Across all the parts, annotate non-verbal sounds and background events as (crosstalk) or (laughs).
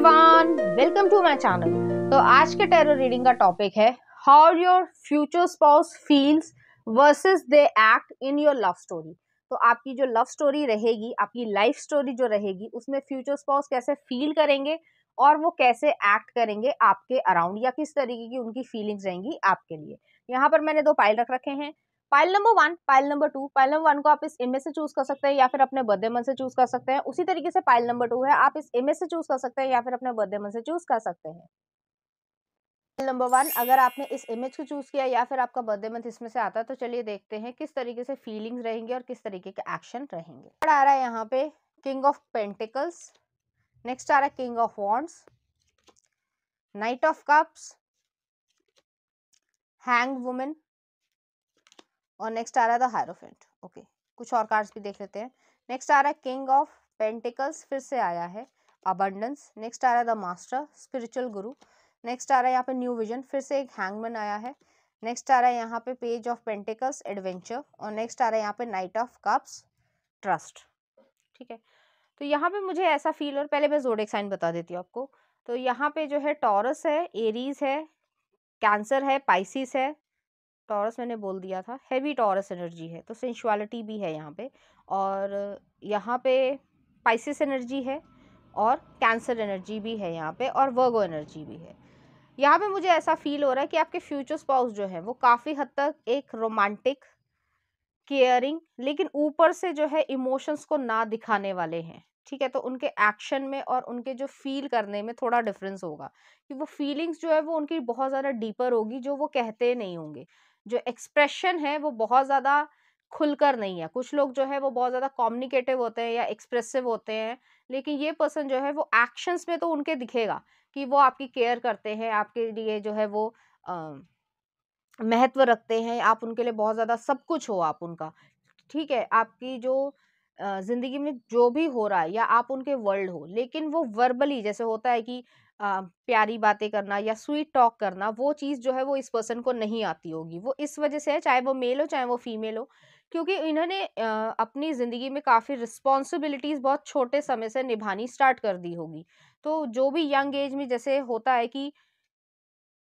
everyone welcome to my channel तो आज के टेरर रीडिंग का टॉपिक है how your future spouse feels versus they act in your love story तो आपकी जो लव स्टोरी रहेगी आपकी लाइफ स्टोरी जो रहेगी उसमें फ्यूचर स्पाउस कैसे फील करेंगे और वो कैसे एक्ट करेंगे आपके अराउंड या किस तरीके की उनकी फीलिंग्स रहेंगी आपके लिए यहाँ पर मैंने दो पाइल रख रखे हैं pile number one pile number two pile number one को आप इस इमेज से चूज कर सकते हैं या फिर अपने बर्थडे मन से चूज कर सकते हैं उसी तरीके से पाइल नंबर टू है आप इस इमेज से चूज कर सकते हैं या फिर अपने बर्थडे मन से चूज कर सकते हैं नंबर वन अगर आपने इस इमेज को चूज किया या फिर आपका बर्थडे मंथ इसमें से आता है तो चलिए देखते हैं किस तरीके से फीलिंग्स रहेंगे और किस तरीके के एक्शन रहेंगे आ रहा है यहाँ पे किंग ऑफ पेंटिकल्स नेक्स्ट आ रहा है king of wands knight of cups hang women और नेक्स्ट आ रहा था हायरोफेंट ओके कुछ और कार्ड्स भी देख लेते हैं नेक्स्ट आ रहा है किंग ऑफ पेंटिकल्स फिर से आया है अबंडेंस नेक्स्ट आ रहा है the master spiritual guru next आ रहा है यहाँ पे न्यू विजन फिर से एक हैंगमैन आया है नेक्स्ट आ रहा है यहाँ पे पेज ऑफ पेंटिकल्स एडवेंचर और नेक्स्ट आ रहा है यहाँ पे नाइट ऑफ कप्स ट्रस्ट ठीक है तो यहाँ पे मुझे ऐसा फील और पहले मैं जोड़ साइन बता देती हूँ आपको तो यहाँ पे जो है टॉरस है एरीज है कैंसर है पाइसिस है टॉरस मैंने बोल दिया था हैवी टॉरस एनर्जी है तो सेंशुअलिटी भी है यहाँ पे और यहाँ पे पाइसिस एनर्जी है और कैंसर एनर्जी भी है यहाँ पे और वर्गो एनर्जी भी है यहाँ पे मुझे ऐसा फील हो रहा है कि आपके फ्यूचर स्पाउस जो है वो काफ़ी हद तक एक रोमांटिक केयरिंग लेकिन ऊपर से जो है इमोशंस को ना दिखाने वाले हैं ठीक है तो उनके एक्शन में और उनके जो फील करने में थोड़ा डिफरेंस होगा कि वो फीलिंग्स जो है वो उनकी बहुत ज़्यादा डीपर होगी जो वो कहते नहीं होंगे जो एक्सप्रेशन है वो बहुत ज़्यादा खुलकर नहीं है कुछ लोग जो है वो बहुत ज़्यादा कॉम्युनिकेटिव होते हैं या एक्सप्रेसिव होते हैं लेकिन ये पर्सन जो है वो एक्शंस में तो उनके दिखेगा कि वो आपकी केयर करते हैं आपके लिए जो है वो महत्व रखते हैं आप उनके लिए बहुत ज़्यादा सब कुछ हो आप उनका ठीक है आपकी जो ज़िंदगी में जो भी हो रहा है या आप उनके वर्ल्ड हो लेकिन वो वर्बली जैसे होता है कि आ, प्यारी बातें करना या स्वीट टॉक करना वो चीज़ जो है वो इस पर्सन को नहीं आती होगी वो इस वजह से है चाहे वो मेल हो चाहे वो फीमेल हो क्योंकि इन्होंने अपनी ज़िंदगी में काफ़ी रिस्पॉन्सिबिलिटीज़ बहुत छोटे समय से निभानी स्टार्ट कर दी होगी तो जो भी यंग एज में जैसे होता है कि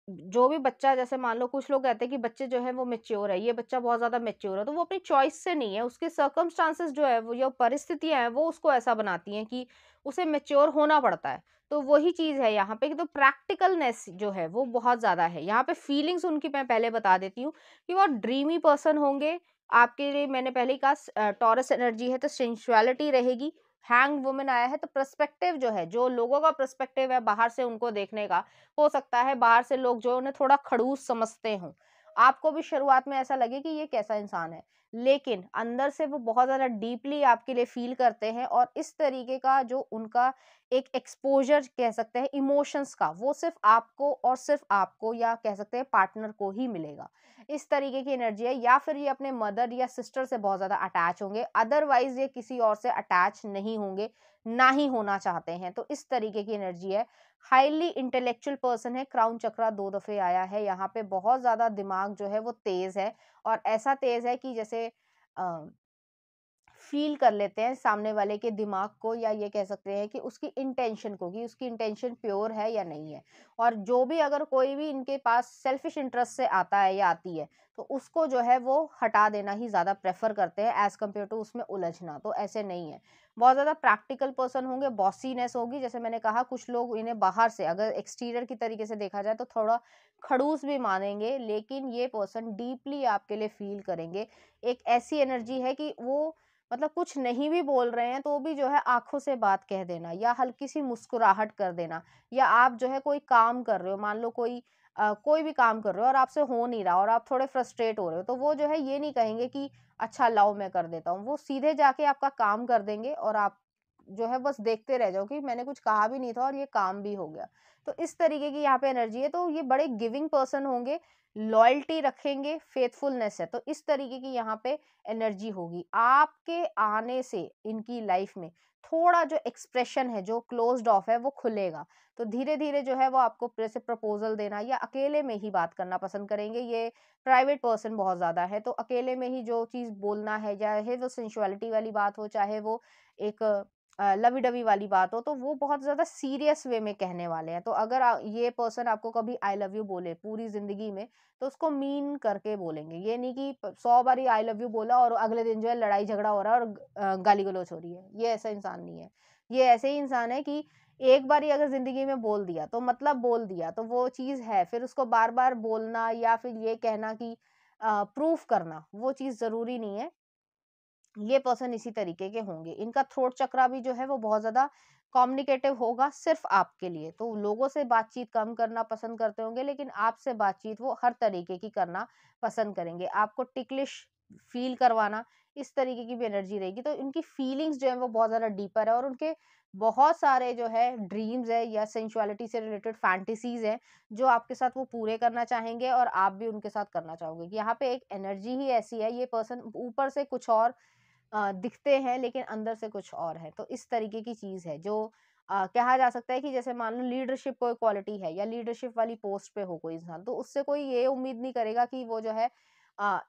जो भी बच्चा जैसे मान लो कुछ लोग कहते हैं कि बच्चे जो है वो मेच्योर है ये बच्चा बहुत ज़्यादा मेच्योर है तो वो अपनी चॉइस से नहीं है उसके सर्कमस्टांसेस जो है वो या परिस्थितियां हैं वो उसको ऐसा बनाती हैं कि उसे मेच्योर होना पड़ता है तो वही चीज़ है यहाँ पे कि तो प्रैक्टिकलनेस जो है वो बहुत ज़्यादा है यहाँ पे फीलिंग्स उनकी मैं पहले बता देती हूँ कि वो ड्रीमी पर्सन होंगे आपके लिए मैंने पहले ही कहा टॉरस एनर्जी है तो सेंशुअलिटी रहेगी हैंग वुमेन आया है तो प्रस्पेक्टिव जो है जो लोगों का प्रस्पेक्टिव है बाहर से उनको देखने का हो सकता है बाहर से लोग जो उन्हें थोड़ा खड़ूस समझते हों आपको भी शुरुआत में ऐसा लगे कि ये कैसा इंसान है लेकिन अंदर से वो बहुत ज़्यादा डीपली आपके लिए फील करते हैं और इस तरीके का जो उनका एक एक्सपोजर कह सकते हैं इमोशंस का वो सिर्फ आपको और सिर्फ आपको या कह सकते हैं पार्टनर को ही मिलेगा इस तरीके की एनर्जी है या फिर ये अपने मदर या सिस्टर से बहुत ज़्यादा अटैच होंगे अदरवाइज ये किसी और से अटैच नहीं होंगे ना ही होना चाहते हैं तो इस तरीके की एनर्जी है हाईली इंटेलेक्चुअल पर्सन है क्राउन चक्रा दो दफ़े आया है यहाँ पे बहुत ज़्यादा दिमाग जो है वो तेज़ है और ऐसा तेज़ है कि जैसे फील कर लेते हैं सामने वाले के दिमाग को या ये कह सकते हैं कि उसकी इंटेंशन को कि उसकी इंटेंशन प्योर है या नहीं है और जो भी अगर कोई भी इनके पास सेल्फिश इंटरेस्ट से आता है या आती है तो उसको जो है वो हटा देना ही ज़्यादा प्रेफर करते हैं एज़ कम्पेयर टू उसमें उलझना तो ऐसे नहीं है बहुत ज़्यादा प्रैक्टिकल पर्सन होंगे बॉसीनेस होगी जैसे मैंने कहा कुछ लोग इन्हें बाहर से अगर एक्सटीरियर की तरीके से देखा जाए तो थोड़ा खड़ूस भी मानेंगे लेकिन ये पर्सन डीपली आपके लिए फील करेंगे एक ऐसी एनर्जी है कि वो मतलब कुछ नहीं भी बोल रहे हैं तो भी जो है आंखों से बात कह देना या हल्की सी मुस्कुराहट कर देना या आप जो है कोई काम कर रहे हो मान लो कोई आ, कोई भी काम कर रहे हो और आपसे हो नहीं रहा और आप थोड़े फ्रस्ट्रेट हो रहे हो तो वो जो है ये नहीं कहेंगे कि अच्छा लाओ मैं कर देता हूँ वो सीधे जाके आपका काम कर देंगे और आप जो है बस देखते रह जाओ कि मैंने कुछ कहा भी नहीं था और ये काम भी हो गया तो इस तरीके की यहाँ पे एनर्जी है तो ये बड़े गिविंग पर्सन होंगे लॉयल्टी रखेंगे फेथफुलनेस है तो इस तरीके की यहाँ पे एनर्जी होगी आपके आने से इनकी लाइफ में थोड़ा जो एक्सप्रेशन है जो क्लोज्ड ऑफ है वो खुलेगा तो धीरे धीरे जो है वो आपको जैसे प्रपोजल देना या अकेले में ही बात करना पसंद करेंगे ये प्राइवेट पर्सन बहुत ज़्यादा है तो अकेले में ही जो चीज़ बोलना है चाहे वो सेंशुअलिटी वाली बात हो चाहे वो एक लवी डवी वाली बात हो तो वो बहुत ज़्यादा सीरियस वे में कहने वाले हैं तो अगर ये पर्सन आपको कभी आई लव यू बोले पूरी ज़िंदगी में तो उसको मीन करके बोलेंगे ये नहीं कि सौ बार आई लव यू बोला और अगले दिन जो है लड़ाई झगड़ा हो रहा है और गाली गलोच हो रही है ये ऐसा इंसान नहीं है ये ऐसे ही इंसान है कि एक बार ही अगर ज़िंदगी में बोल दिया तो मतलब बोल दिया तो वो चीज़ है फिर उसको बार बार बोलना या फिर ये कहना कि प्रूफ करना वो चीज़ ज़रूरी नहीं है ये पर्सन इसी तरीके के होंगे इनका थ्रोट चक्रा भी जो है वो बहुत ज्यादा कॉम्युनिकेटिव होगा सिर्फ आपके लिए तो लोगों से बातचीत कम करना पसंद करते होंगे लेकिन आपसे बातचीत वो हर तरीके की करना पसंद करेंगे आपको टिकलिश फील करवाना इस तरीके की भी एनर्जी रहेगी तो इनकी फीलिंग्स जो है वो बहुत ज़्यादा डीपर है और उनके बहुत सारे जो है ड्रीम्स है या सेंचुअलिटी से रिलेटेड फैंटेसीज हैं जो आपके साथ वो पूरे करना चाहेंगे और आप भी उनके साथ करना चाहोगे यहाँ पे एक एनर्जी ही ऐसी है ये पर्सन ऊपर से कुछ और दिखते हैं लेकिन अंदर से कुछ और है तो इस तरीके की चीज़ है जो आ, कहा जा सकता है कि जैसे मान लो लीडरशिप कोई क्वालिटी है या लीडरशिप वाली पोस्ट पे हो कोई इंसान तो उससे कोई ये उम्मीद नहीं करेगा कि वो जो है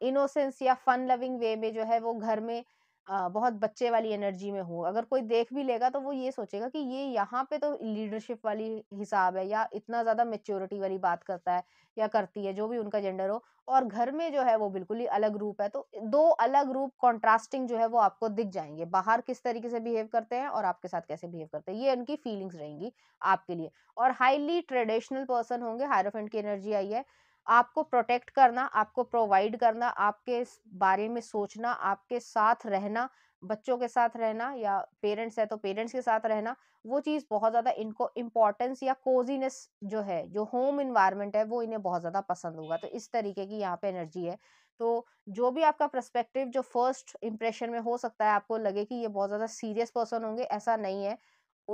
इनोसेंस या फन लविंग वे में जो है वो घर में बहुत बच्चे वाली एनर्जी में हो अगर कोई देख भी लेगा तो वो ये सोचेगा कि ये यहाँ पे तो लीडरशिप वाली हिसाब है या इतना ज़्यादा मेच्योरिटी वाली बात करता है या करती है जो भी उनका जेंडर हो और घर में जो है वो बिल्कुल ही अलग रूप है तो दो अलग रूप कॉन्ट्रास्टिंग जो है वो आपको दिख जाएंगे बाहर किस तरीके से बिहेव करते हैं और आपके साथ कैसे बिहेव करते हैं ये उनकी फीलिंग्स रहेंगी आपके लिए और हाईली ट्रेडिशनल पर्सन होंगे हायरोफेंट की एनर्जी आई है आपको प्रोटेक्ट करना आपको प्रोवाइड करना आपके बारे में सोचना आपके साथ रहना बच्चों के साथ रहना या पेरेंट्स है तो पेरेंट्स के साथ रहना वो चीज़ बहुत ज़्यादा इनको इम्पोर्टेंस या कोजीनेस जो है जो होम इन्वायरमेंट है वो इन्हें बहुत ज़्यादा पसंद होगा तो इस तरीके की यहाँ पे एनर्जी है तो जो भी आपका प्रस्पेक्टिव जो फर्स्ट इम्प्रेशन में हो सकता है आपको लगे कि ये बहुत ज़्यादा सीरियस पर्सन होंगे ऐसा नहीं है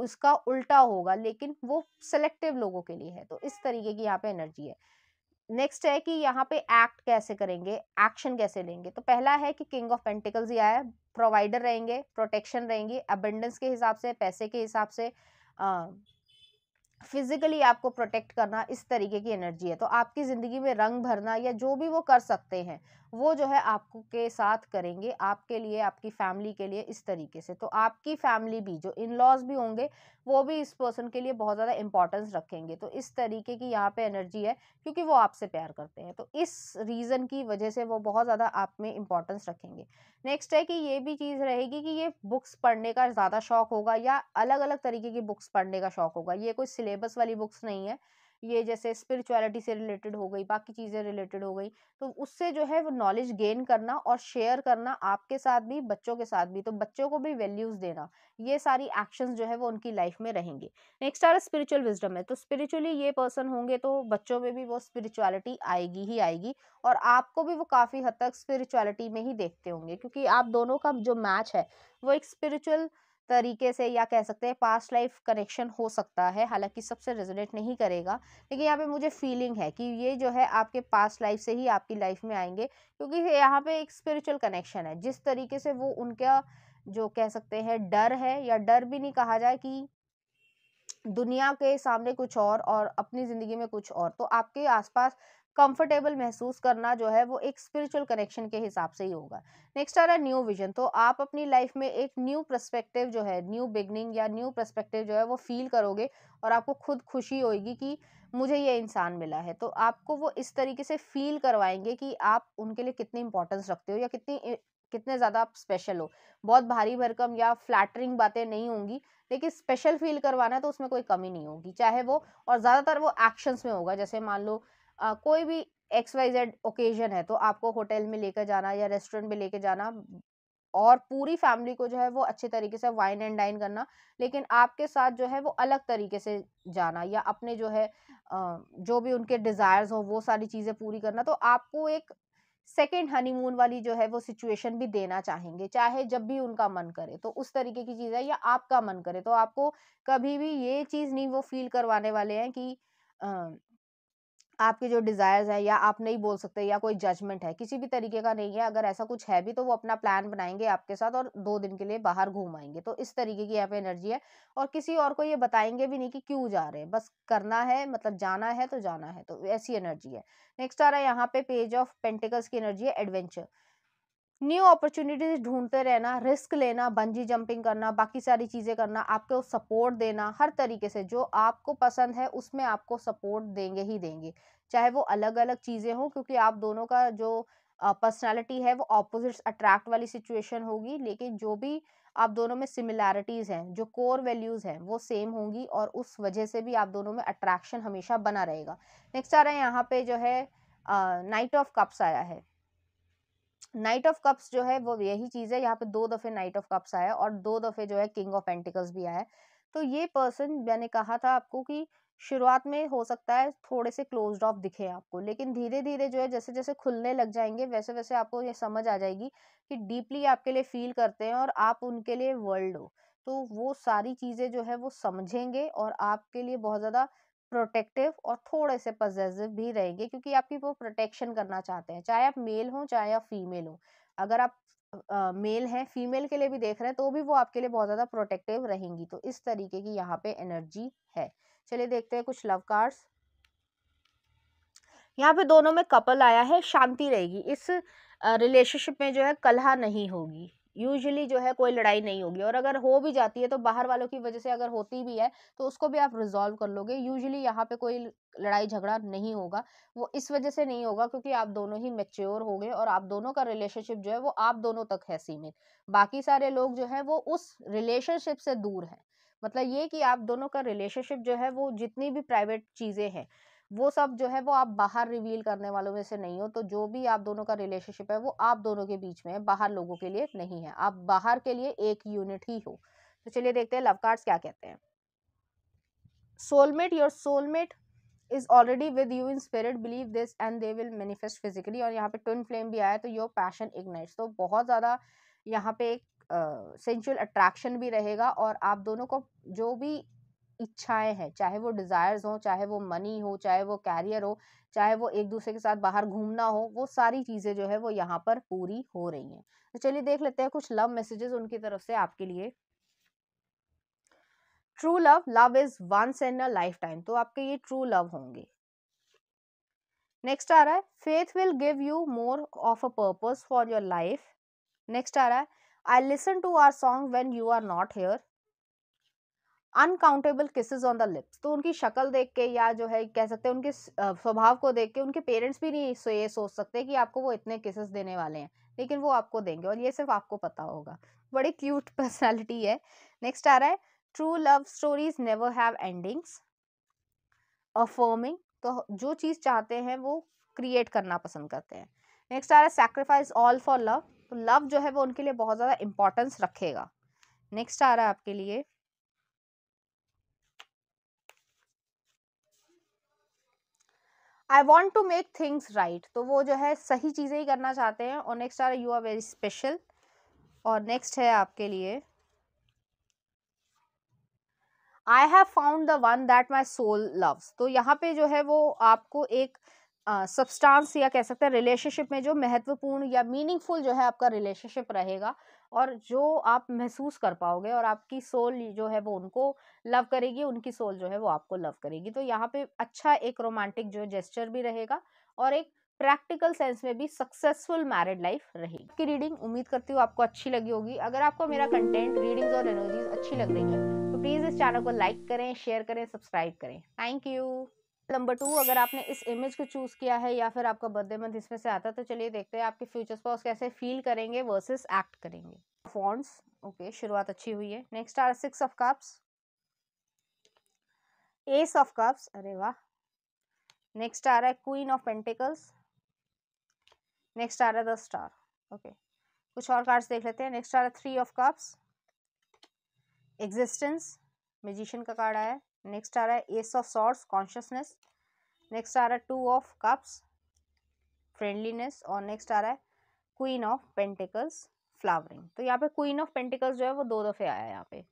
उसका उल्टा होगा लेकिन वो सेलेक्टिव लोगों के लिए है तो इस तरीके की यहाँ पे एनर्जी है नेक्स्ट है कि यहाँ पे एक्ट कैसे करेंगे एक्शन कैसे लेंगे तो पहला है कि किंग ऑफ पेंटिकल्स ही आया प्रोवाइडर रहेंगे प्रोटेक्शन रहेंगी अबेंडेंस के हिसाब से पैसे के हिसाब से फिजिकली आपको प्रोटेक्ट करना इस तरीके की एनर्जी है तो आपकी ज़िंदगी में रंग भरना या जो भी वो कर सकते हैं वो जो है आपके साथ करेंगे आपके लिए आपकी फैमिली के लिए इस तरीके से तो आपकी फैमिली भी जो इन लॉज भी होंगे वो भी इस पर्सन के लिए बहुत ज़्यादा इंपॉर्टेंस रखेंगे तो इस तरीके की यहाँ पे एनर्जी है क्योंकि वो आपसे प्यार करते हैं तो इस रीज़न की वजह से वो बहुत ज़्यादा आप में इंपॉर्टेंस रखेंगे नेक्स्ट है कि ये भी चीज़ रहेगी कि ये बुक्स पढ़ने का ज़्यादा शौक होगा या अलग अलग तरीके की बुक्स पढ़ने का शौक होगा ये कोई सिलेबस वाली बुक्स नहीं है ये जैसे स्पिरिचुअलिटी से रिलेटेड हो गई बाकी चीज़ें रिलेटेड हो गई तो उससे जो है वो नॉलेज गेन करना और शेयर करना आपके साथ भी बच्चों के साथ भी तो बच्चों को भी वैल्यूज़ देना ये सारी एक्शंस जो है वो उनकी लाइफ में रहेंगे नेक्स्ट आ रहा स्पिरिचुअल विजडम है तो स्पिरिचुअली ये पर्सन होंगे तो बच्चों में भी वो स्पिरिचुअलिटी आएगी ही आएगी और आपको भी वो काफ़ी हद तक स्पिरिचुअलिटी में ही देखते होंगे क्योंकि आप दोनों का जो मैच है वो एक स्पिरिचुअल तरीके से या कह सकते हैं पास्ट लाइफ कनेक्शन हो सकता है हालांकि सबसे रेजोनेट नहीं करेगा लेकिन यहाँ पे मुझे फीलिंग है कि ये जो है आपके पास्ट लाइफ से ही आपकी लाइफ में आएंगे क्योंकि यहाँ पे एक स्पिरिचुअल कनेक्शन है जिस तरीके से वो उनका जो कह सकते हैं डर है या डर भी नहीं कहा जाए कि दुनिया के सामने कुछ और और अपनी ज़िंदगी में कुछ और तो आपके आसपास कंफर्टेबल महसूस करना जो है वो एक स्पिरिचुअल कनेक्शन के हिसाब से ही होगा नेक्स्ट आ रहा है न्यू विजन तो आप अपनी लाइफ में एक न्यू प्रस्पेक्टिव जो है न्यू बिगनिंग या न्यू प्रस्पेक्टिव जो है वो फील करोगे और आपको खुद खुशी होगी कि मुझे ये इंसान मिला है तो आपको वो इस तरीके से फील करवाएंगे कि आप उनके लिए कितनी इंपॉर्टेंस रखते हो या कितनी कितने ज़्यादा आप स्पेशल हो बहुत भारी भरकम या फ्लैटरिंग बातें नहीं होंगी लेकिन स्पेशल फील करवाना है तो उसमें कोई कमी नहीं होगी चाहे वो और ज़्यादातर वो एक्शंस में होगा जैसे मान लो आ, कोई भी एक्स वाई जेड ओकेजन है तो आपको होटल में लेकर जाना या रेस्टोरेंट में लेकर जाना और पूरी फैमिली को जो है वो अच्छे तरीके से वाइन एंड डाइन करना लेकिन आपके साथ जो है वो अलग तरीके से जाना या अपने जो है जो भी उनके डिज़ायर्स हो वो सारी चीज़ें पूरी करना तो आपको एक सेकेंड हनीमून वाली जो है वो सिचुएशन भी देना चाहेंगे चाहे जब भी उनका मन करे तो उस तरीके की चीज़ है या आपका मन करे तो आपको कभी भी ये चीज़ नहीं वो फील करवाने वाले हैं कि आपके जो डिज़ायर्स हैं या आप नहीं बोल सकते या कोई जजमेंट है किसी भी तरीके का नहीं है अगर ऐसा कुछ है भी तो वो अपना प्लान बनाएंगे आपके साथ और दो दिन के लिए बाहर घूम आएंगे तो इस तरीके की यहाँ पे एनर्जी है और किसी और को ये बताएंगे भी नहीं कि क्यों जा रहे हैं बस करना है मतलब जाना है तो जाना है तो ऐसी एनर्जी है नेक्स्ट आ रहा है यहाँ पे पेज ऑफ पेंटिकल्स की एनर्जी है एडवेंचर न्यू अपॉर्चुनिटीज ढूंढते रहना रिस्क लेना बंजी जंपिंग करना बाकी सारी चीज़ें करना आपको सपोर्ट देना हर तरीके से जो आपको पसंद है उसमें आपको सपोर्ट देंगे ही देंगे चाहे वो अलग अलग चीज़ें हों क्योंकि आप दोनों का जो पर्सनालिटी है वो ऑपोजिट्स अट्रैक्ट वाली सिचुएशन होगी लेकिन जो भी आप दोनों में सिमिलैरिटीज़ हैं जो कोर वैल्यूज़ हैं वो सेम होंगी और उस वजह से भी आप दोनों में अट्रैक्शन हमेशा बना रहेगा नेक्स्ट आ रहा है यहाँ पे जो है नाइट ऑफ कप्स आया है नाइट ऑफ कप्स जो है वो यही चीज़ है यहाँ पे दो दफ़े नाइट ऑफ कप्स आया और दो दफ़े जो है किंग ऑफ पेंटिकल्स भी आया तो ये पर्सन मैंने कहा था आपको कि शुरुआत में हो सकता है थोड़े से क्लोज ऑफ दिखे आपको लेकिन धीरे धीरे जो है जैसे जैसे खुलने लग जाएंगे वैसे वैसे आपको ये समझ आ जाएगी कि डीपली आपके लिए फील करते हैं और आप उनके लिए वर्ल्ड हो तो वो सारी चीज़ें जो है वो समझेंगे और आपके लिए बहुत ज़्यादा प्रोटेक्टिव और थोड़े से पजेसिव भी रहेंगे क्योंकि आपकी वो प्रोटेक्शन करना चाहते हैं चाहे आप मेल हो चाहे आप फीमेल हो अगर आप मेल uh, हैं फीमेल के लिए भी देख रहे हैं तो भी वो आपके लिए बहुत ज़्यादा प्रोटेक्टिव रहेंगी तो इस तरीके की यहाँ पे एनर्जी है चलिए देखते हैं कुछ लव कार्ड्स यहाँ पे दोनों में कपल आया है शांति रहेगी इस रिलेशनशिप में जो है कलह नहीं होगी यूजली जो है कोई लड़ाई नहीं होगी और अगर हो भी जाती है तो बाहर वालों की वजह से अगर होती भी है तो उसको भी आप रिजॉल्व कर लोगे यूजली यहाँ पे कोई लड़ाई झगड़ा नहीं होगा वो इस वजह से नहीं होगा क्योंकि आप दोनों ही मेच्योर हो गए और आप दोनों का रिलेशनशिप जो है वो आप दोनों तक है सीमित बाकी सारे लोग जो है वो उस रिलेशनशिप से दूर है मतलब ये कि आप दोनों का रिलेशनशिप जो है वो जितनी भी प्राइवेट चीज़ें हैं वो सब जो है वो आप बाहर रिवील करने वालों में से नहीं हो तो जो भी आप दोनों का रिलेशनशिप है वो आप दोनों के बीच में है बाहर लोगों के लिए नहीं है आप बाहर के लिए एक यूनिट ही हो तो चलिए देखते हैं लव कार्ड्स क्या कहते हैं soulmate your soulmate is already with you in spirit believe this and they will manifest physically और यहाँ पे ट्विन फ्लेम भी आया तो योर पैशन इग्नाइट्स तो बहुत ज़्यादा यहाँ पे एक सेंशुअल uh, अट्रैक्शन भी रहेगा और आप दोनों को जो भी इच्छाएं हैं चाहे वो डिज़ायर्स हो चाहे वो मनी हो चाहे वो कैरियर हो चाहे वो एक दूसरे के साथ बाहर घूमना हो वो सारी चीज़ें जो है वो यहाँ पर पूरी हो रही हैं तो चलिए देख लेते हैं कुछ लव मैसेजेस उनकी तरफ से आपके लिए true love love is once in a lifetime तो आपके ये ट्रू लव होंगे नेक्स्ट आ रहा है faith will give you more of a purpose for your life next आ रहा है I listen to our song when you are not here uncountable kisses on the lips तो उनकी शक्ल देख के या जो है कह सकते हैं उनके स्वभाव को देख के उनके पेरेंट्स भी नहीं सो ये सोच सकते कि आपको वो इतने किसेस देने वाले हैं लेकिन वो आपको देंगे और ये सिर्फ आपको पता होगा बड़ी क्यूट पर्सनैलिटी (laughs) है नेक्स्ट आ रहा है true love stories never have endings affirming तो जो चीज़ चाहते हैं वो क्रिएट करना पसंद करते हैं नेक्स्ट आ रहा है सेक्रीफाइस ऑल फॉर लव तो लव जो है वो उनके लिए बहुत ज़्यादा इंपॉर्टेंस रखेगा नेक्स्ट आ रहा है आपके लिए I want to make things right तो वो जो है सही चीज़ें ही करना चाहते हैं और नेक्स्ट आर यू आर वेरी स्पेशल और नेक्स्ट है आपके लिए I have found the one that my soul loves तो यहाँ पे जो है वो आपको एक सब्सटांस uh, या कह सकते हैं रिलेशनशिप में जो महत्वपूर्ण या मीनिंगफुल जो है आपका रिलेशनशिप रहेगा और जो आप महसूस कर पाओगे और आपकी सोल जो है वो उनको लव करेगी उनकी सोल जो है वो आपको लव करेगी तो यहाँ पे अच्छा एक रोमांटिक जो जेस्चर भी रहेगा और एक प्रैक्टिकल सेंस में भी सक्सेसफुल मैरिड लाइफ रहेगी आपकी रीडिंग उम्मीद करती हूँ आपको अच्छी लगी होगी अगर आपको मेरा कंटेंट रीडिंग्स और एनर्जीज अच्छी लग रही है तो प्लीज़ इस चैनल को लाइक करें शेयर करें सब्सक्राइब करें थैंक यू नंबर टू अगर आपने इस इमेज को चूज़ किया है या फिर आपका बर्थडे मंथ इसमें से आता है तो चलिए देखते हैं आपके फ्यूचर स्पाउस कैसे फील करेंगे वर्सेस एक्ट करेंगे फॉन्ट्स ओके शुरुआत अच्छी हुई है next are six of cups ace of cups अरे वाह नेक्स्ट आ रहा है क्वीन ऑफ पेंटिकल्स नेक्स्ट आ रहा है द स्टार ओके कुछ और कार्ड्स देख लेते हैं नेक्स्ट आ रहा है three of cups existence magician का कार्ड आया है नेक्स्ट आ रहा है ace of swords consciousness next आ रहा है टू ऑफ कप्स फ्रेंडलीनेस और नेक्स्ट आ रहा है क्वीन ऑफ पेंटिकल्स फ्लावरिंग तो यहाँ पे क्वीन ऑफ पेंटिकल्स जो है वो दो दफ़े आया है यहाँ पे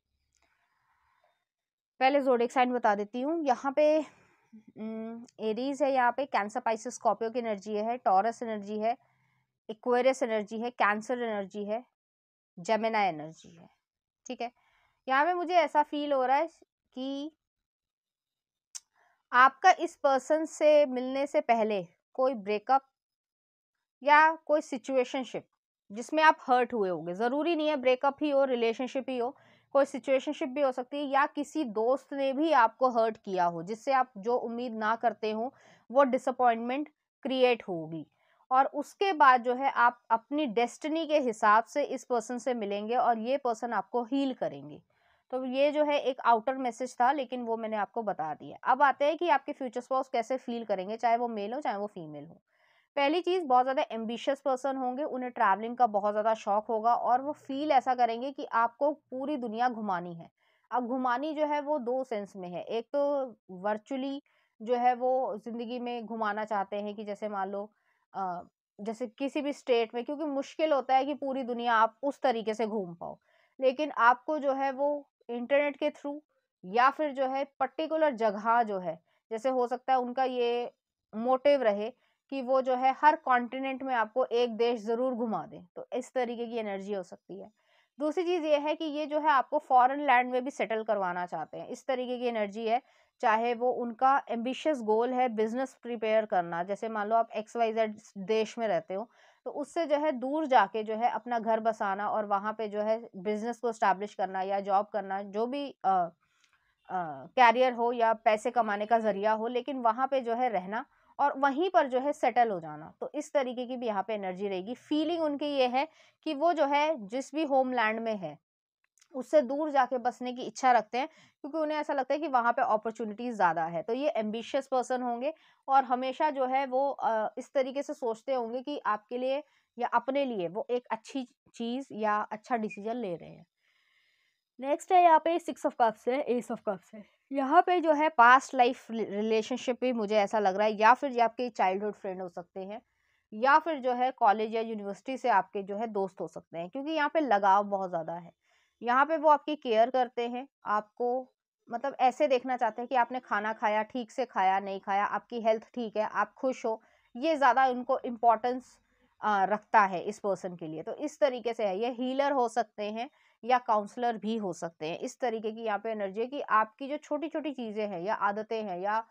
पहले जोडिक साइन बता देती हूँ यहाँ पे एरीज हम्म, है यहाँ पे कैंसर पाइसिस स्कॉर्पियो की एनर्जी है टॉरस एनर्जी है इक्वेरियस एनर्जी है कैंसर एनर्जी है जेमेना एनर्जी है ठीक है यहाँ पे मुझे ऐसा फील हो रहा है कि आपका इस पर्सन से मिलने से पहले कोई ब्रेकअप या कोई सिचुएशनशिप जिसमें आप हर्ट हुए होंगे ज़रूरी नहीं है ब्रेकअप ही हो रिलेशनशिप ही हो कोई सिचुएशनशिप भी हो सकती है या किसी दोस्त ने भी आपको हर्ट किया हो जिससे आप जो उम्मीद ना करते हो वो डिसअपॉइंटमेंट क्रिएट होगी और उसके बाद जो है आप अपनी डेस्टिनी के हिसाब से इस पर्सन से मिलेंगे और ये पर्सन आपको हील करेंगे तो ये जो है एक आउटर मैसेज था लेकिन वो मैंने आपको बता दिया अब आते हैं कि आपके फ्यूचर स्पाउस कैसे फील करेंगे चाहे वो मेल हो चाहे वो फीमेल हो पहली चीज़ बहुत ज़्यादा एम्बिशियस पर्सन होंगे उन्हें ट्रैवलिंग का बहुत ज़्यादा शौक होगा और वो फील ऐसा करेंगे कि आपको पूरी दुनिया घुमानी है अब घुमानी जो है वो दो सेंस में है एक तो वर्चुअली जो है वो ज़िंदगी में घुमाना चाहते हैं कि जैसे मान लो जैसे किसी भी स्टेट में क्योंकि मुश्किल होता है कि पूरी दुनिया आप उस तरीके से घूम पाओ लेकिन आपको जो है वो इंटरनेट के थ्रू या फिर जो है पर्टिकुलर जगह जो है जैसे हो सकता है उनका ये मोटिव रहे कि वो जो है हर कॉन्टिनेंट में आपको एक देश ज़रूर घुमा दें तो इस तरीके की एनर्जी हो सकती है दूसरी चीज़ ये है कि ये जो है आपको फॉरेन लैंड में भी सेटल करवाना चाहते हैं इस तरीके की एनर्जी है चाहे वो उनका एम्बिशियस गोल है बिजनेस प्रिपेयर करना जैसे मान लो आप एक्स वाई जेड देश में रहते हो तो उससे जो है दूर जाके जो है अपना घर बसाना और वहाँ पे जो है बिजनेस को स्टैब्लिश करना या जॉब करना जो भी कैरियर हो या पैसे कमाने का जरिया हो लेकिन वहाँ पे जो है रहना और वहीं पर जो है सेटल हो जाना तो इस तरीके की भी यहाँ पे एनर्जी रहेगी फीलिंग उनकी ये है कि वो जो है जिस भी होमलैंड में है उससे दूर जाके बसने की इच्छा रखते हैं क्योंकि उन्हें ऐसा लगता है कि वहाँ पे अपॉर्चुनिटीज़ ज़्यादा है तो ये एम्बिशियस पर्सन होंगे और हमेशा जो है वो इस तरीके से सोचते होंगे कि आपके लिए या अपने लिए वो एक अच्छी चीज़ या अच्छा डिसीजन ले रहे हैं नेक्स्ट है यहाँ पे सिक्स ऑफ कप्स है एस ऑफ कप्स है यहाँ पे जो है पास्ट लाइफ रिलेशनशिप भी मुझे ऐसा लग रहा है या फिर आपके चाइल्डहुड फ्रेंड हो सकते हैं या फिर जो है कॉलेज या यूनिवर्सिटी से आपके जो है दोस्त हो सकते हैं क्योंकि यहाँ पे लगाव बहुत ज़्यादा है यहाँ पे वो आपकी केयर करते हैं आपको मतलब ऐसे देखना चाहते हैं कि आपने खाना खाया ठीक से खाया नहीं खाया आपकी हेल्थ ठीक है आप खुश हो ये ज़्यादा उनको इम्पोर्टेंस रखता है इस पर्सन के लिए तो इस तरीके से है ये हीलर हो सकते हैं या काउंसलर भी हो सकते हैं इस तरीके की यहाँ पे एनर्जी है कि आपकी जो छोटी छोटी चीज़ें हैं या आदतें हैं या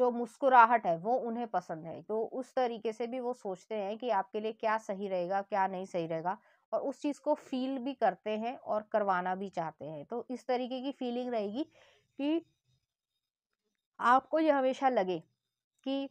जो मुस्कुराहट है वो उन्हें पसंद है तो उस तरीके से भी वो सोचते हैं कि आपके लिए क्या सही रहेगा क्या नहीं सही रहेगा और उस चीज़ को फील भी करते हैं और करवाना भी चाहते हैं तो इस तरीके की फीलिंग रहेगी कि आपको ये हमेशा लगे कि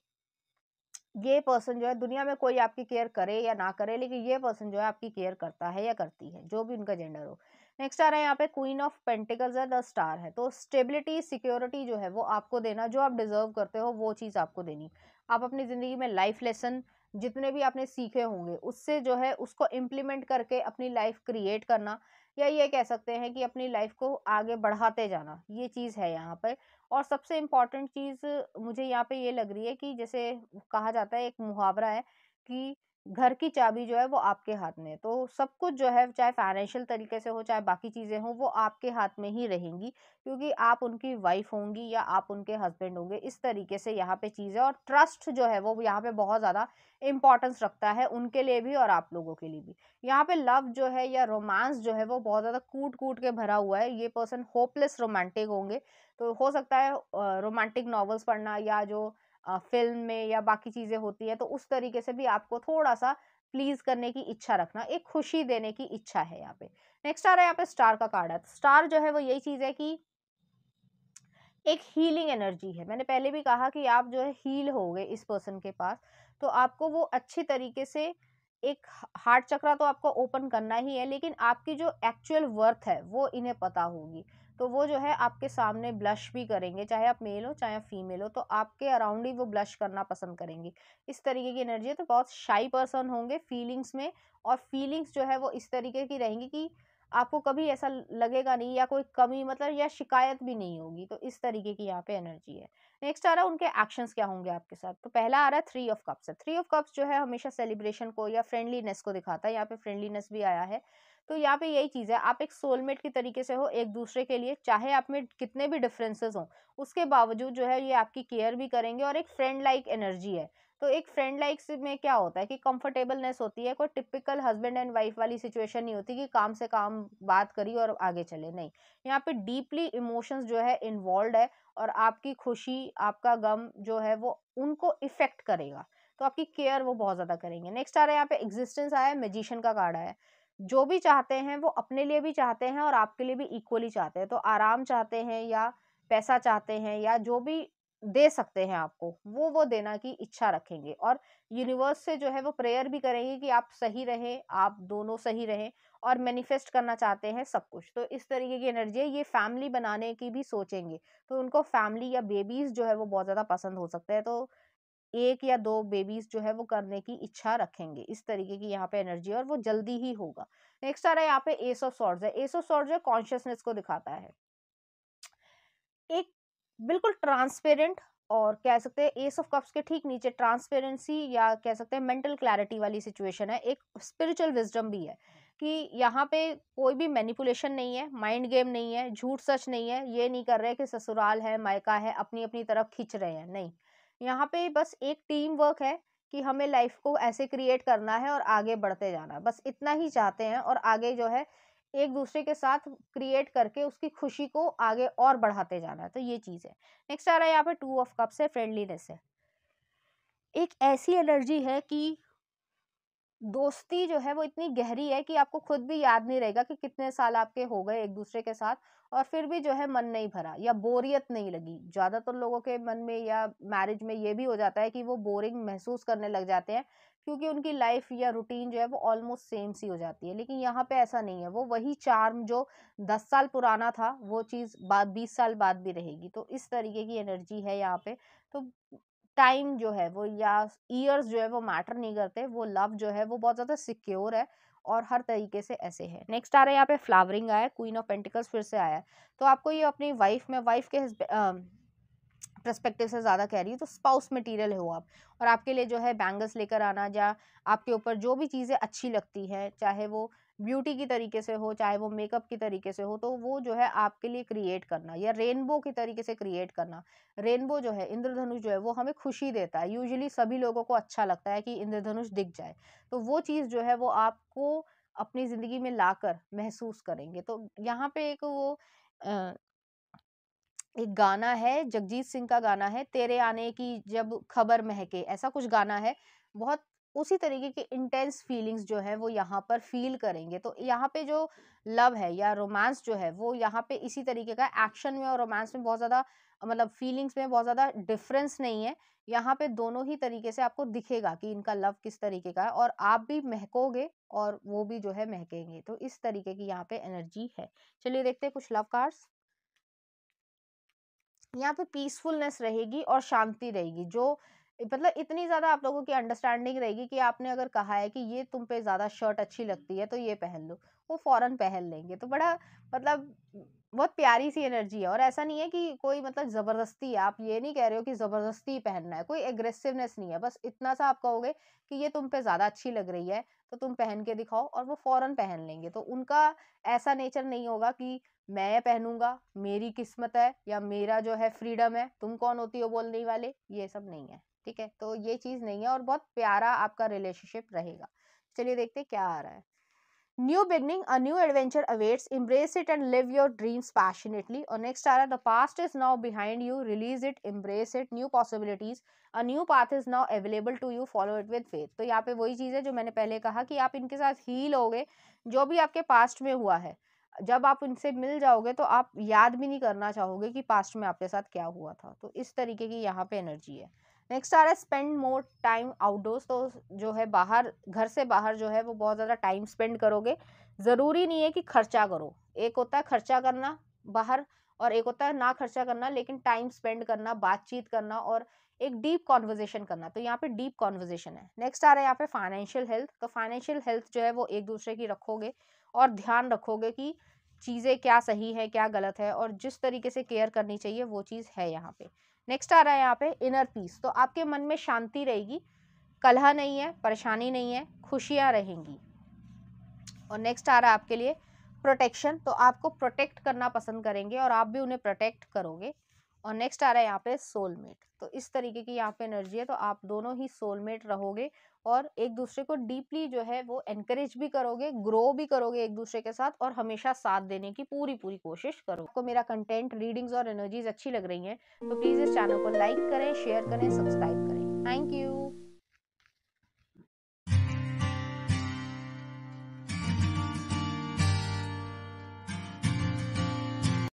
ये पर्सन जो है दुनिया में कोई आपकी केयर करे या ना करे लेकिन ये पर्सन जो है आपकी केयर करता है या करती है जो भी उनका जेंडर हो नेक्स्ट आ रहा है यहाँ पे क्वीन ऑफ पेंटिकल्स है द स्टार है तो स्टेबिलिटी सिक्योरिटी जो है वो आपको देना जो आप डिजर्व करते हो वो चीज़ आपको देनी आप अपनी ज़िंदगी में लाइफ लेसन जितने भी आपने सीखे होंगे उससे जो है उसको इम्प्लीमेंट करके अपनी लाइफ क्रिएट करना या ये कह सकते हैं कि अपनी लाइफ को आगे बढ़ाते जाना ये चीज़ है यहाँ पर और सबसे इम्पॉर्टेंट चीज़ मुझे यहाँ पे ये लग रही है कि जैसे कहा जाता है एक मुहावरा है कि घर की चाबी जो है वो आपके हाथ में है तो सब कुछ जो है चाहे फाइनेंशियल तरीके से हो चाहे बाकी चीज़ें हो वो आपके हाथ में ही रहेंगी क्योंकि आप उनकी वाइफ होंगी या आप उनके हस्बैंड होंगे इस तरीके से यहाँ पे चीज़ें और ट्रस्ट जो है वो यहाँ पे बहुत ज़्यादा इंपॉर्टेंस रखता है उनके लिए भी और आप लोगों के लिए भी यहाँ पे लव जो है या रोमांस जो है वो बहुत ज़्यादा कूट कूट के भरा हुआ है ये पर्सन होपलेस रोमांटिक होंगे तो हो सकता है रोमांटिक नॉवल्स पढ़ना या जो फिल्म में या बाकी चीज़ें होती है तो उस तरीके से भी आपको थोड़ा सा प्लीज करने की इच्छा रखना एक खुशी देने की इच्छा है यहाँ पे नेक्स्ट आ रहा है यहाँ पे स्टार का कार्ड है तो स्टार जो है वो यही चीज़ है कि एक हीलिंग एनर्जी है मैंने पहले भी कहा कि आप जो है हील हो गए इस पर्सन के पास तो आपको वो अच्छी तरीके से एक हार्ट चक्रा तो आपको ओपन करना ही है लेकिन आपकी जो एक्चुअल वर्थ है वो इन्हें पता होगी तो वो जो है आपके सामने ब्लश भी करेंगे चाहे आप मेल हो चाहे आप फीमेल हो तो आपके अराउंड ही वो ब्लश करना पसंद करेंगे इस तरीके की एनर्जी है तो बहुत शाई पर्सन होंगे फीलिंग्स में और फीलिंग्स जो है वो इस तरीके की रहेंगी कि आपको कभी ऐसा लगेगा नहीं या कोई कमी मतलब या शिकायत भी नहीं होगी तो इस तरीके की यहाँ पे एनर्जी है नेक्स्ट आ रहा है उनके एक्शंस क्या होंगे आपके साथ तो पहला आ रहा है three of cups three of cups जो है हमेशा सेलिब्रेशन को या फ्रेंडलीनेस को दिखाता है यहाँ पे फ्रेंडलीनेस भी आया है तो यहाँ पे यही चीज़ है आप एक सोलमेट के तरीके से हो एक दूसरे के लिए चाहे आप में कितने भी डिफरेंसेस हो उसके बावजूद जो है ये आपकी केयर भी करेंगे और एक फ्रेंड लाइक एनर्जी है तो एक फ्रेंड लाइक में क्या होता है कि कंफर्टेबलनेस होती है कोई टिपिकल हस्बैंड एंड वाइफ वाली सिचुएशन नहीं होती कि काम से काम बात करी और आगे चले नहीं यहाँ पे डीपली इमोशंस जो है इन्वॉल्व है और आपकी खुशी आपका गम जो है वो उनको इफेक्ट करेगा तो आपकी केयर वो बहुत ज़्यादा करेंगे नेक्स्ट आ रहा है यहाँ पे एग्जिस्टेंस आया है मेजिशियन का कार्ड आया है जो भी चाहते हैं वो अपने लिए भी चाहते हैं और आपके लिए भी इक्वली चाहते हैं तो आराम चाहते हैं या पैसा चाहते हैं या जो भी दे सकते हैं आपको वो वो देना की इच्छा रखेंगे और यूनिवर्स से जो है वो प्रेयर भी करेंगे कि आप सही रहें आप दोनों सही रहें और मैनिफेस्ट करना चाहते हैं सब कुछ तो इस तरीके की एनर्जी है ये फैमिली बनाने की भी सोचेंगे तो उनको फैमिली या बेबीज जो है वो बहुत ज़्यादा पसंद हो सकते हैं तो एक या दो बेबीज जो है वो करने की इच्छा रखेंगे इस तरीके की यहाँ पे एनर्जी और वो जल्दी ही होगा नेक्स्ट आ रहा है यहाँ पे एस ऑफ सॉर्ड्स है एस ऑफ सॉर्ड्स जो कॉन्शियसनेस को दिखाता है एक बिल्कुल ट्रांसपेरेंट और कह सकते हैं एस ऑफ कप्स के ठीक नीचे ट्रांसपेरेंसी या कह सकते हैं मेंटल क्लैरिटी वाली सिचुएशन है एक स्पिरिचुअल विजडम भी है कि यहाँ पे कोई भी मैनिपुलेशन नहीं है माइंड गेम नहीं है झूठ सच नहीं है ये नहीं कर रहे कि ससुराल है मायका है अपनी अपनी तरफ खींच रहे हैं नहीं यहाँ पे बस एक टीम वर्क है कि हमें लाइफ को ऐसे क्रिएट करना है और आगे बढ़ते जाना बस इतना ही चाहते हैं और आगे जो है एक दूसरे के साथ क्रिएट करके उसकी खुशी को आगे और बढ़ाते जाना है तो ये चीज़ है नेक्स्ट आ रहा है यहाँ पे टू ऑफ कप से फ्रेंडलीनेस है एक ऐसी एनर्जी है कि दोस्ती जो है वो इतनी गहरी है कि आपको खुद भी याद नहीं रहेगा कि कितने साल आपके हो गए एक दूसरे के साथ और फिर भी जो है मन नहीं भरा या बोरियत नहीं लगी ज़्यादातर तो लोगों के मन में या मैरिज में ये भी हो जाता है कि वो बोरिंग महसूस करने लग जाते हैं क्योंकि उनकी लाइफ या रूटीन जो है वो ऑलमोस्ट सेम सी हो जाती है लेकिन यहाँ पे ऐसा नहीं है वो वही चार्म जो दस साल पुराना था वो चीज़ बाद बीस साल बाद भी रहेगी तो इस तरीके की एनर्जी है यहाँ पे तो टाइम जो है वो या ईयर्स जो है वो मैटर नहीं करते वो लव जो है वो बहुत ज़्यादा सिक्योर है और हर तरीके से ऐसे है नेक्स्ट आ रहा है यहाँ पे फ्लावरिंग आया क्वीन ऑफ पेंटिकल्स फिर से आया तो आपको ये अपनी वाइफ में वाइफ के प्रस्पेक्टिव से ज़्यादा कह रही है तो स्पाउस मटेरियल वो आप और आपके लिए जो है बैंगल्स लेकर आना या आपके ऊपर जो भी चीज़ें अच्छी लगती हैं चाहे वो ब्यूटी की तरीके से हो चाहे वो मेकअप की तरीके से हो तो वो जो है आपके लिए क्रिएट करना या रेनबो की तरीके से क्रिएट करना रेनबो जो है इंद्रधनुष जो है वो हमें खुशी देता है यूजुअली सभी लोगों को अच्छा लगता है कि इंद्रधनुष दिख जाए तो वो चीज़ जो है वो आपको अपनी ज़िंदगी में लाकर महसूस करेंगे तो यहाँ पे एक वो एक गाना है जगजीत सिंह का गाना है तेरे आने की जब खबर महके ऐसा कुछ गाना है बहुत उसी तरीके की इंटेंस फीलिंग्स जो है वो यहाँ पर फील करेंगे तो यहाँ पे जो लव है या रोमांस जो है वो यहाँ पे इसी तरीके का एक्शन में और रोमांस में बहुत ज़्यादा मतलब फीलिंग्स में बहुत ज़्यादा डिफरेंस नहीं है यहाँ पे दोनों ही तरीके से आपको दिखेगा कि इनका लव किस तरीके का है और आप भी महकोगे और वो भी जो है महकेंगे तो इस तरीके की यहाँ पे एनर्जी है चलिए देखते हैं कुछ लव कार्ड्स यहाँ पे पीसफुलनेस रहेगी और शांति रहेगी जो मतलब इतनी ज़्यादा आप लोगों की अंडरस्टैंडिंग रहेगी कि आपने अगर कहा है कि ये तुम पे ज़्यादा शर्ट अच्छी लगती है तो ये पहन लो वो फ़ौरन पहन लेंगे तो बड़ा मतलब बहुत प्यारी सी एनर्जी है और ऐसा नहीं है कि कोई मतलब ज़बरदस्ती आप ये नहीं कह रहे हो कि ज़बरदस्ती पहनना है कोई एग्रेसिवनेस नहीं है बस इतना सा आप कहोगे कि ये तुम पे ज़्यादा अच्छी लग रही है तो तुम पहन के दिखाओ और वो फ़ौरन पहन लेंगे तो उनका ऐसा नेचर नहीं होगा कि मैं पहनूंगा मेरी किस्मत है या मेरा जो है फ्रीडम है तुम कौन होती हो बोलने वाले ये सब नहीं है ठीक है तो ये चीज़ नहीं है और बहुत प्यारा आपका रिलेशनशिप रहेगा चलिए देखते हैं क्या आ रहा है new beginning a new adventure awaits embrace it and live your dreams passionately और नेक्स्ट आ रहा है the past is now behind you release it embrace it new possibilities a new path is now available to you follow it with faith तो यहाँ पे वही चीज़ है जो मैंने पहले कहा कि आप इनके साथ हील हो गए जो भी आपके पास्ट में हुआ है जब आप इनसे मिल जाओगे तो आप याद भी नहीं करना चाहोगे कि पास्ट में आपके साथ क्या हुआ था तो इस तरीके की यहाँ पे एनर्जी है नेक्स्ट आ रहा है स्पेंड मोर टाइम आउटडोर्स तो जो है बाहर घर से बाहर जो है वो बहुत ज़्यादा टाइम स्पेंड करोगे ज़रूरी नहीं है कि खर्चा करो एक होता है खर्चा करना बाहर और एक होता है ना खर्चा करना लेकिन टाइम स्पेंड करना बातचीत करना और एक डीप कॉन्वर्जेशन करना तो यहाँ पे डीप कॉन्वर्जेशन है नेक्स्ट आ रहा है यहाँ पे फाइनेंशियल हेल्थ तो फाइनेंशियल हेल्थ जो है वो एक दूसरे की रखोगे और ध्यान रखोगे कि चीज़ें क्या सही है क्या गलत है और जिस तरीके से केयर करनी चाहिए वो चीज़ है यहाँ पे नेक्स्ट आ रहा है यहाँ पे इनर पीस तो आपके मन में शांति रहेगी कलह नहीं है परेशानी नहीं है खुशियाँ रहेंगी और नेक्स्ट आ रहा है आपके लिए प्रोटेक्शन तो आपको प्रोटेक्ट करना पसंद करेंगे और आप भी उन्हें प्रोटेक्ट करोगे और नेक्स्ट आ रहा है यहाँ पे सोलमेट तो इस तरीके की यहाँ पे एनर्जी है तो आप दोनों ही सोलमेट रहोगे और एक दूसरे को डीपली जो है वो एनकरेज भी करोगे ग्रो भी करोगे एक दूसरे के साथ और हमेशा साथ देने की पूरी पूरी कोशिश करो आपको मेरा कंटेंट रीडिंग्स और एनर्जीज अच्छी लग रही हैं तो प्लीज़ इस चैनल को लाइक करें शेयर करें सब्सक्राइब करें थैंक यू